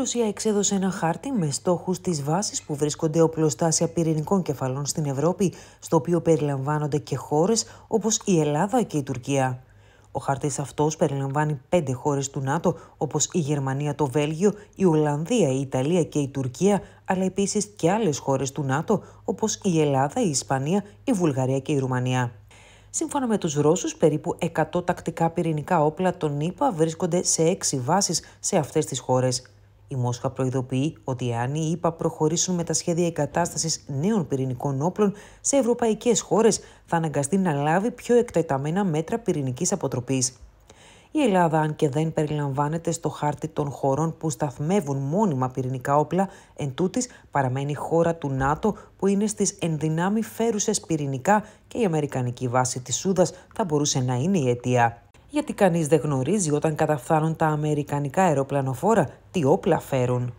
Ρωσία εξέδωσε ένα χάρτη με στόχους της βάσης που βρίσκονται οπλοστάσια πυρηνικών κεφαλών στην Ευρώπη, στο οποίο περιλαμβάνονται και χώρες όπως η Ελλάδα και η Τουρκία. Ο χάρτης αυτός περιλαμβάνει πέντε χώρες του ΝΑΤΟ, όπως η Γερμανία, το Βέλγιο, η Ολλανδία, η Ιταλία και η Τουρκία, αλλά επίσης και άλλες χώρες του ΝΑΤΟ, όπως η Ελλάδα, η Ισπανία, η Βουλγαρία και η Ρουμανία. Σύμφωνα με τους Ρώσους, περίπου 100 τακτικά πυρηνικά όπλα των ΗΠΑ βρίσκονται σε έξι βάσεις σε αυτές τις χώρες. Η Μόσχα προειδοποιεί ότι αν οι ΗΠΑ προχωρήσουν με τα σχέδια εγκατάστασης νέων πυρηνικών όπλων σε ευρωπαϊκές χώρες, θα αναγκαστεί να λάβει πιο εκτεταμένα μέτρα πυρηνικής αποτροπής. Η Ελλάδα, αν και δεν περιλαμβάνεται στο χάρτη των χωρών που σταθμεύουν μόνιμα πυρηνικά όπλα, εν τούτης παραμένει χώρα του ΝΑΤΟ που είναι στις ενδυνάμει φέρουσες πυρηνικά και η Αμερικανική βάση της Σούδας θα μπορούσε να είναι η αιτία γιατί κανείς δεν γνωρίζει όταν καταφθάνουν τα αμερικανικά αεροπλανοφόρα τι όπλα φέρουν.